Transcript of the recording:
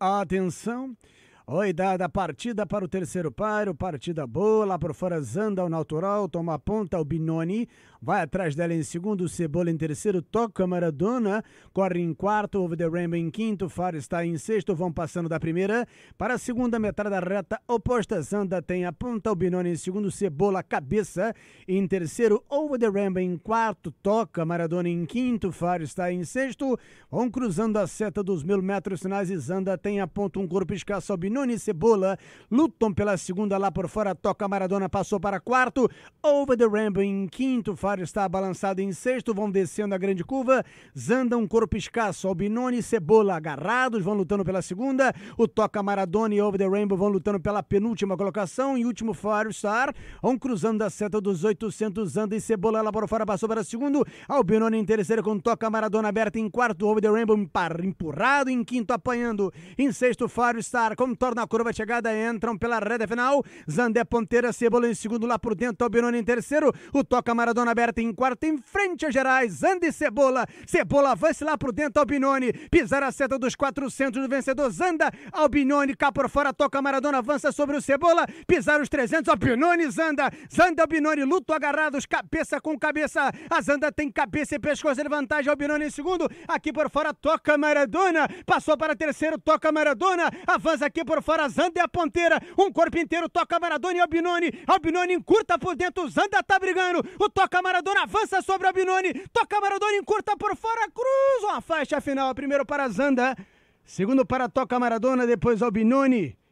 a atenção Oi, dada partida para o terceiro O partida boa, lá por fora Zanda o natural, toma a ponta o Binoni, vai atrás dela em segundo, Cebola em terceiro, toca Maradona, corre em quarto, Over the Rainbow em quinto, Faro está em sexto, vão passando da primeira para a segunda metade da reta oposta, Zanda tem a ponta, o Binoni em segundo, Cebola cabeça, em terceiro, Over the Rainbow em quarto, toca Maradona em quinto, Faro está em sexto, vão cruzando a seta dos mil metros finais e Zanda tem a ponta, um corpo escasso ao Binoni, Nunes Cebola lutam pela segunda lá por fora. Toca Maradona, passou para quarto. Over the rainbow em quinto. Faro está balançado em sexto. Vão descendo a grande curva. Zanda um corpo escasso. Albinone e Cebola agarrados. Vão lutando pela segunda. O Toca Maradona e Over the Rainbow vão lutando pela penúltima colocação. E último Faro Star. Vão cruzando a seta dos 800. Zanda e Cebola lá por fora. Passou para segundo. Albinone em terceiro com Toca Maradona aberta em quarto. Over the Rainbow empurrado. Em quinto apanhando. Em sexto Faro Star com Torna a curva chegada, entram pela rede final. Zandé Ponteira, Cebola em segundo, lá por dentro, Albirone em terceiro. O toca Maradona aberta em quarto, em frente a Gerais. Zande Cebola. Cebola avança lá por dentro, Albinone. Pisar a seta dos 400 do vencedor. Zanda, Albinone, cá por fora, toca Maradona, avança sobre o Cebola. Pisar os 300, Albinone, Zanda. Zanda, Albinone, luto agarrados, cabeça com cabeça. A Zanda tem cabeça e pescoço de vantagem, Albinone em segundo. Aqui por fora, toca Maradona. Passou para terceiro, toca Maradona. Avança aqui por por fora, e é a ponteira, um corpo inteiro, toca Maradona e Albinone, Albinone encurta por dentro, Zanda tá brigando, o toca Maradona avança sobre Albinone, toca Maradona encurta por fora, cruza uma faixa final, primeiro para Zanda segundo para toca Maradona, depois Albinone,